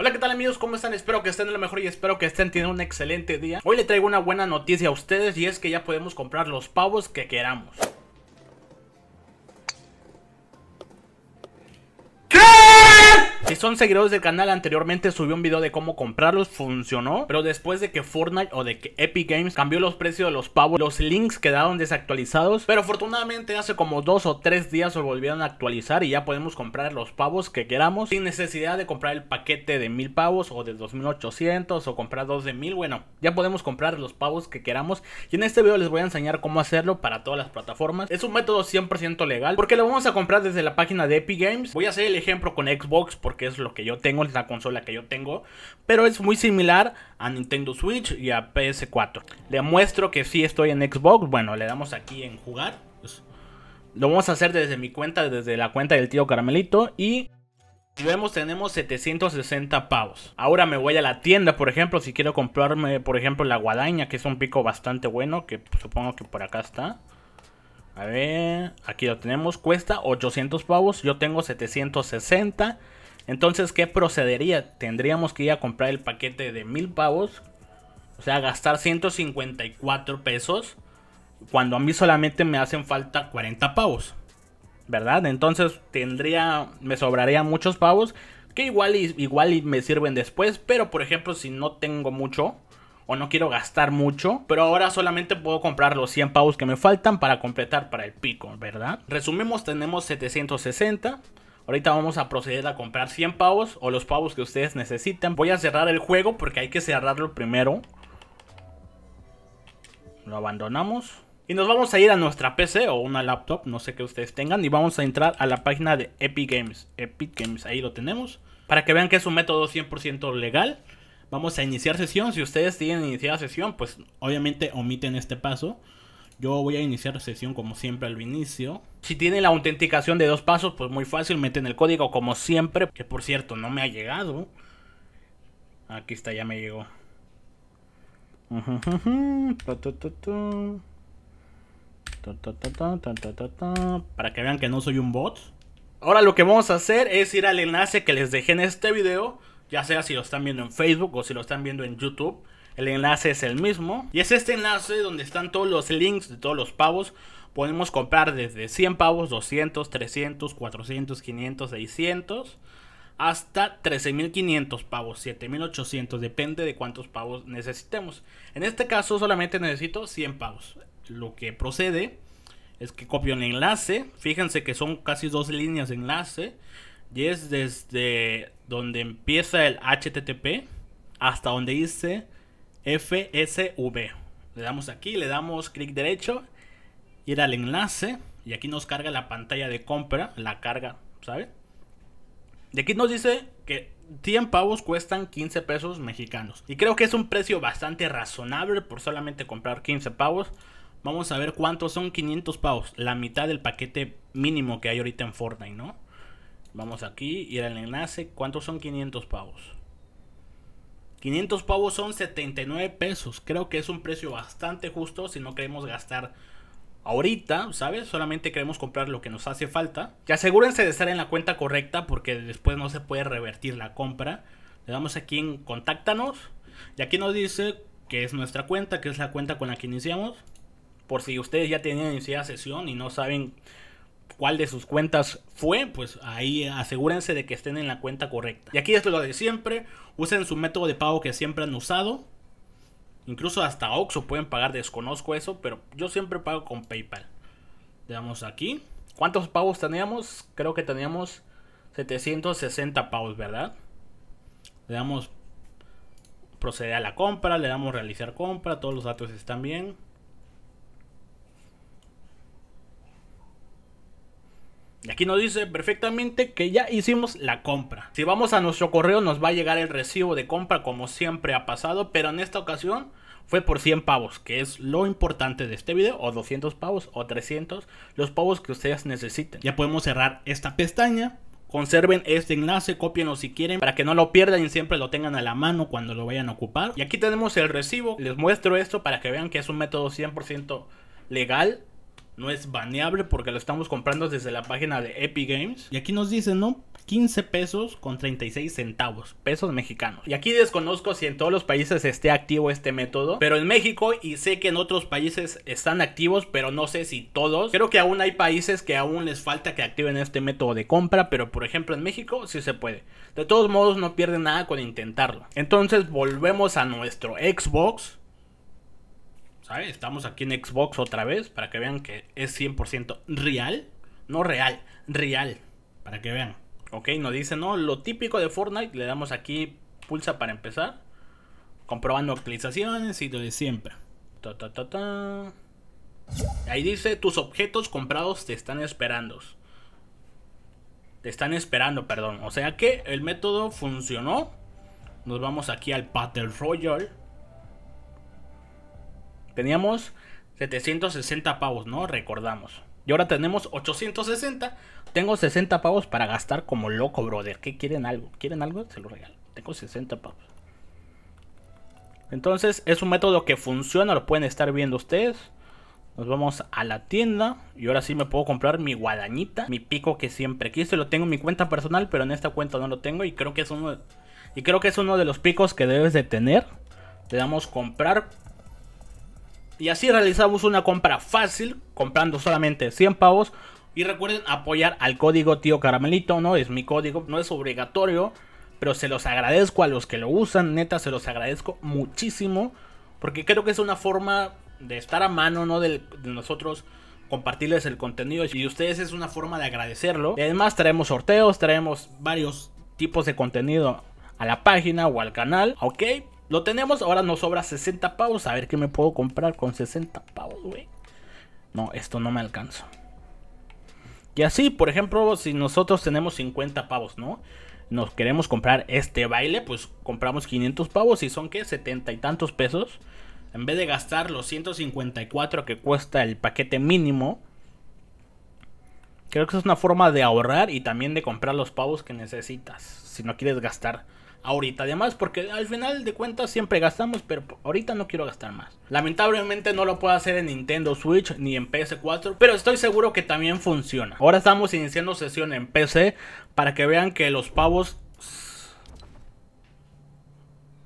Hola qué tal amigos, ¿cómo están? Espero que estén de lo mejor y espero que estén teniendo un excelente día Hoy le traigo una buena noticia a ustedes y es que ya podemos comprar los pavos que queramos son seguidores del canal, anteriormente subió un video de cómo comprarlos, funcionó, pero después de que Fortnite o de que Epic Games cambió los precios de los pavos, los links quedaron desactualizados, pero afortunadamente hace como dos o tres días se volvieron a actualizar y ya podemos comprar los pavos que queramos sin necesidad de comprar el paquete de mil pavos o de 2800 o comprar dos de mil, bueno, ya podemos comprar los pavos que queramos y en este video les voy a enseñar cómo hacerlo para todas las plataformas. Es un método 100% legal porque lo vamos a comprar desde la página de Epic Games. Voy a hacer el ejemplo con Xbox porque es lo que yo tengo, es la consola que yo tengo, pero es muy similar a Nintendo Switch y a PS4. Le muestro que sí estoy en Xbox, bueno, le damos aquí en jugar. Pues, lo vamos a hacer desde mi cuenta, desde la cuenta del tío Caramelito y... vemos tenemos 760 pavos. Ahora me voy a la tienda, por ejemplo, si quiero comprarme, por ejemplo, la guadaña, que es un pico bastante bueno, que pues, supongo que por acá está. A ver, aquí lo tenemos, cuesta 800 pavos, yo tengo 760. Entonces, ¿qué procedería? Tendríamos que ir a comprar el paquete de mil pavos. O sea, gastar 154 pesos. Cuando a mí solamente me hacen falta 40 pavos. ¿Verdad? Entonces tendría. Me sobraría muchos pavos. Que igual y, igual me sirven después. Pero por ejemplo, si no tengo mucho. O no quiero gastar mucho. Pero ahora solamente puedo comprar los 100 pavos que me faltan para completar para el pico, ¿verdad? Resumimos, tenemos 760. Ahorita vamos a proceder a comprar 100 pavos o los pavos que ustedes necesiten. Voy a cerrar el juego porque hay que cerrarlo primero. Lo abandonamos. Y nos vamos a ir a nuestra PC o una laptop, no sé qué ustedes tengan. Y vamos a entrar a la página de Epic Games. Epic Games, ahí lo tenemos. Para que vean que es un método 100% legal. Vamos a iniciar sesión. Si ustedes tienen iniciada sesión, pues obviamente omiten este paso. Yo voy a iniciar sesión como siempre al inicio. Si tiene la autenticación de dos pasos, pues muy fácil, meten el código como siempre. Que por cierto, no me ha llegado. Aquí está, ya me llegó. Para que vean que no soy un bot. Ahora lo que vamos a hacer es ir al enlace que les dejé en este video. Ya sea si lo están viendo en Facebook o si lo están viendo en YouTube el enlace es el mismo. Y es este enlace donde están todos los links de todos los pavos. Podemos comprar desde 100 pavos, 200, 300, 400, 500, 600 hasta 13.500 pavos, 7.800, depende de cuántos pavos necesitemos. En este caso solamente necesito 100 pavos. Lo que procede es que copio el enlace, fíjense que son casi dos líneas de enlace, y es desde donde empieza el HTTP hasta donde dice FSV. Le damos aquí, le damos clic derecho, ir al enlace y aquí nos carga la pantalla de compra, la carga, ¿sabes? Y aquí nos dice que 100 pavos cuestan 15 pesos mexicanos. Y creo que es un precio bastante razonable por solamente comprar 15 pavos. Vamos a ver cuántos son 500 pavos. La mitad del paquete mínimo que hay ahorita en Fortnite, ¿no? Vamos aquí, ir al enlace. ¿Cuántos son 500 pavos? 500 pavos son 79 pesos. Creo que es un precio bastante justo si no queremos gastar ahorita, ¿sabes? Solamente queremos comprar lo que nos hace falta. Y asegúrense de estar en la cuenta correcta porque después no se puede revertir la compra. Le damos aquí en contáctanos y aquí nos dice que es nuestra cuenta, que es la cuenta con la que iniciamos. Por si ustedes ya tienen iniciada sesión y no saben cuál de sus cuentas fue, pues ahí asegúrense de que estén en la cuenta correcta. Y aquí es lo de siempre, usen su método de pago que siempre han usado. Incluso hasta Oxxo pueden pagar, desconozco eso, pero yo siempre pago con PayPal. Le damos aquí. ¿Cuántos pagos teníamos? Creo que teníamos 760 pagos, ¿verdad? Le damos proceder a la compra, le damos realizar compra, todos los datos están bien. Y aquí nos dice perfectamente que ya hicimos la compra. Si vamos a nuestro correo nos va a llegar el recibo de compra como siempre ha pasado, pero en esta ocasión fue por 100 pavos, que es lo importante de este video, o 200 pavos, o 300, los pavos que ustedes necesiten. Ya podemos cerrar esta pestaña. Conserven este enlace, Cópienlo si quieren para que no lo pierdan y siempre lo tengan a la mano cuando lo vayan a ocupar. Y aquí tenemos el recibo, les muestro esto para que vean que es un método 100% legal no es baneable porque lo estamos comprando desde la página de Epic Games. Y aquí nos dicen, ¿no? 15 pesos con 36 centavos, pesos mexicanos. Y aquí desconozco si en todos los países esté activo este método, pero en México y sé que en otros países están activos, pero no sé si todos. Creo que aún hay países que aún les falta que activen este método de compra, pero por ejemplo en México sí se puede. De todos modos no pierden nada con intentarlo. Entonces volvemos a nuestro Xbox ¿sabes? Estamos aquí en Xbox otra vez para que vean que es 100% real. No real, real. Para que vean. Ok, nos dice, no, lo típico de Fortnite. Le damos aquí, pulsa para empezar. Comprobando actualizaciones y lo de siempre. Ahí dice, tus objetos comprados te están esperando. Te están esperando, perdón. O sea que el método funcionó. Nos vamos aquí al Battle Royale. Teníamos 760 pavos, ¿no? Recordamos. Y ahora tenemos 860. Tengo 60 pavos para gastar como loco, brother. ¿Qué quieren algo? ¿Quieren algo? Se lo regalo. Tengo 60 pavos. Entonces es un método que funciona, lo pueden estar viendo ustedes. Nos vamos a la tienda y ahora sí me puedo comprar mi guadañita, mi pico que siempre quise. Lo tengo en mi cuenta personal, pero en esta cuenta no lo tengo y creo que es uno, y creo que es uno de los picos que debes de tener. Le damos comprar y así realizamos una compra fácil, comprando solamente 100 pavos. Y recuerden apoyar al código Tío Caramelito, ¿no? Es mi código, no es obligatorio, pero se los agradezco a los que lo usan, neta, se los agradezco muchísimo. Porque creo que es una forma de estar a mano, ¿no? de, nosotros compartirles el contenido y ustedes es una forma de agradecerlo. además traemos sorteos, traemos varios tipos de contenido a la página o al canal, ¿ok? Lo tenemos, ahora nos sobra 60 pavos. A ver qué me puedo comprar con 60 pavos, güey. No, esto no me alcanza. Y así, por ejemplo, si nosotros tenemos 50 pavos, ¿no? Nos queremos comprar este baile, pues compramos 500 pavos y son que 70 y tantos pesos. En vez de gastar los 154 que cuesta el paquete mínimo. Creo que es una forma de ahorrar y también de comprar los pavos que necesitas. Si no quieres gastar ahorita. Además, porque al final de cuentas siempre gastamos, pero ahorita no quiero gastar más. Lamentablemente no lo puedo hacer en Nintendo Switch ni en PS4, pero estoy seguro que también funciona. Ahora estamos iniciando sesión en PC para que vean que los pavos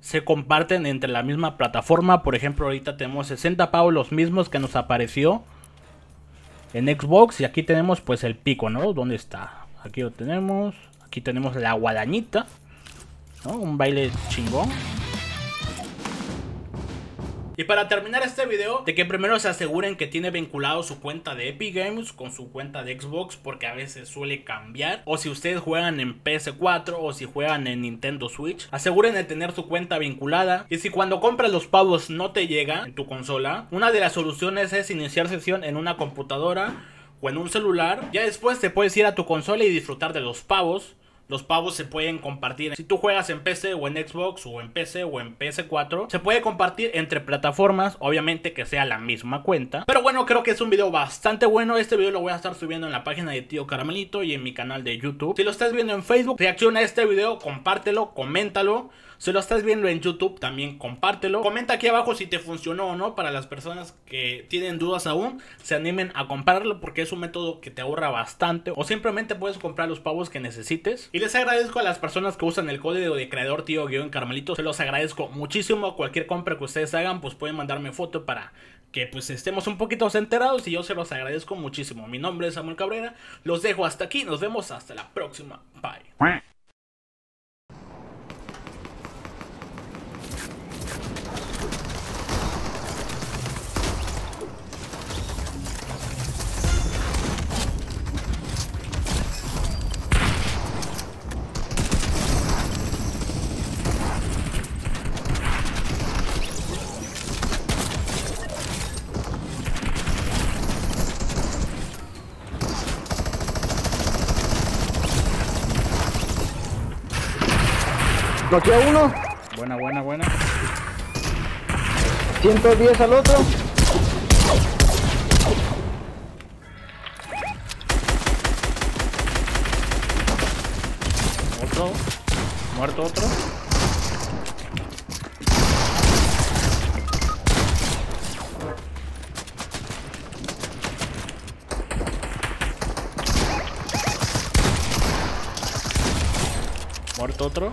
se comparten entre la misma plataforma. Por ejemplo, ahorita tenemos 60 pavos los mismos que nos apareció en Xbox y aquí tenemos pues el pico, ¿no? ¿Dónde está? Aquí lo tenemos. Aquí tenemos la guadañita. Un baile chingón. Y para terminar este video, de que primero se aseguren que tiene vinculado su cuenta de Epic Games con su cuenta de Xbox porque a veces suele cambiar. O si ustedes juegan en PS4 o si juegan en Nintendo Switch, aseguren de tener su cuenta vinculada. Y si cuando compras los pavos no te llega en tu consola, una de las soluciones es iniciar sesión en una computadora o en un celular. Ya después te puedes ir a tu consola y disfrutar de los pavos los pavos se pueden compartir. Si tú juegas en PC o en Xbox o en PC o en PS4, se puede compartir entre plataformas, obviamente que sea la misma cuenta. Pero bueno, creo que es un video bastante bueno. Este video lo voy a estar subiendo en la página de Tío Caramelito y en mi canal de YouTube. Si lo estás viendo en Facebook, reacciona a este video, compártelo, coméntalo. Si lo estás viendo en YouTube, también compártelo. Comenta aquí abajo si te funcionó o no para las personas que tienen dudas aún, se animen a comprarlo porque es un método que te ahorra bastante o simplemente puedes comprar los pavos que necesites. Y les agradezco a las personas que usan el código de creador tío guión carmelito, se los agradezco muchísimo. Cualquier compra que ustedes hagan, pues pueden mandarme foto para que pues estemos un poquito enterados y yo se los agradezco muchísimo. Mi nombre es Samuel Cabrera, los dejo hasta aquí, nos vemos hasta la próxima. Bye. Noquea uno. Buena, buena, buena. 110 al otro. Otro. Muerto otro. Muerto otro.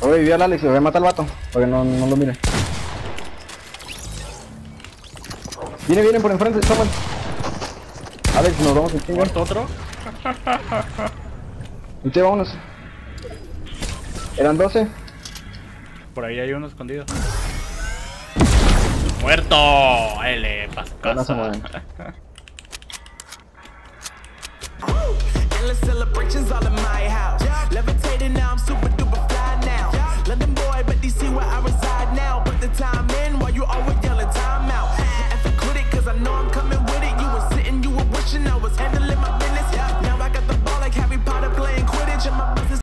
Voy a al Alex y voy a matar al vato, para que no, no lo mire. Vienen, vienen por enfrente, ver Alex, nos vamos en chingo. ¿Muerto otro? Usted, vámonos. Eran 12. Por ahí hay uno escondido. ¡Muerto! L, se